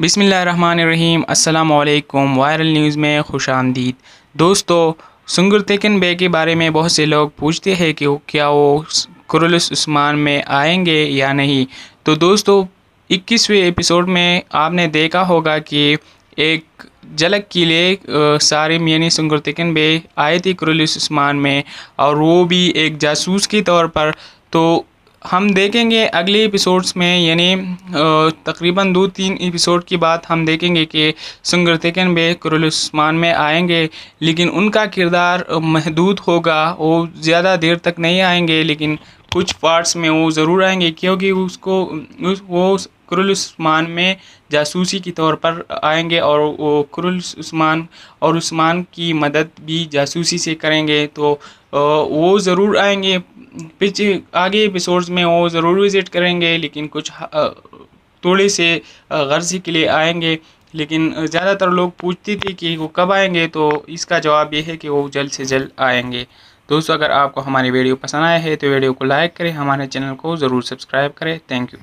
बिसमीम् अल्लाम viral news में खुश आमदीद दोस्तों सुंगुर तेकिन बे के बारे में बहुत से लोग पूछते हैं कि क्या वो कुरलस उस्मान में आएंगे या नहीं तो दोस्तों इक्कीसवें एपिसोड में आपने देखा होगा कि एक झलक के लिए सारिम यानी सुंगुर तेकिन बे आए थे कुरलस उस्मान में और वो भी एक जासूस के तौर पर तो हम देखेंगे अगले एपिसोड्स में यानी तकरीबन दो तीन एपिसोड की बात हम देखेंगे कि संगरतकन बे कुरस्मान में आएंगे लेकिन उनका किरदार महदूद होगा वो ज़्यादा देर तक नहीं आएंगे लेकिन कुछ पार्ट्स में वो ज़रूर आएंगे क्योंकि उसको उस, वो कुरुल में जासूसी के तौर पर आएंगे और वो कुरुल और उस्मान की मदद भी जासूसी से करेंगे तो वो ज़रूर आएंगे पिछ आगे एपिसोड्स में वो ज़रूर विज़िट करेंगे लेकिन कुछ थोड़े से गर्जी के लिए आएंगे लेकिन ज़्यादातर लोग पूछते थे कि वो कब आएंगे तो इसका जवाब ये है कि वो जल्द से जल्द आएंगे दोस्तों अगर आपको हमारी वीडियो पसंद आया है तो वीडियो को लाइक करें हमारे चैनल को ज़रूर सब्सक्राइब करें थैंक यू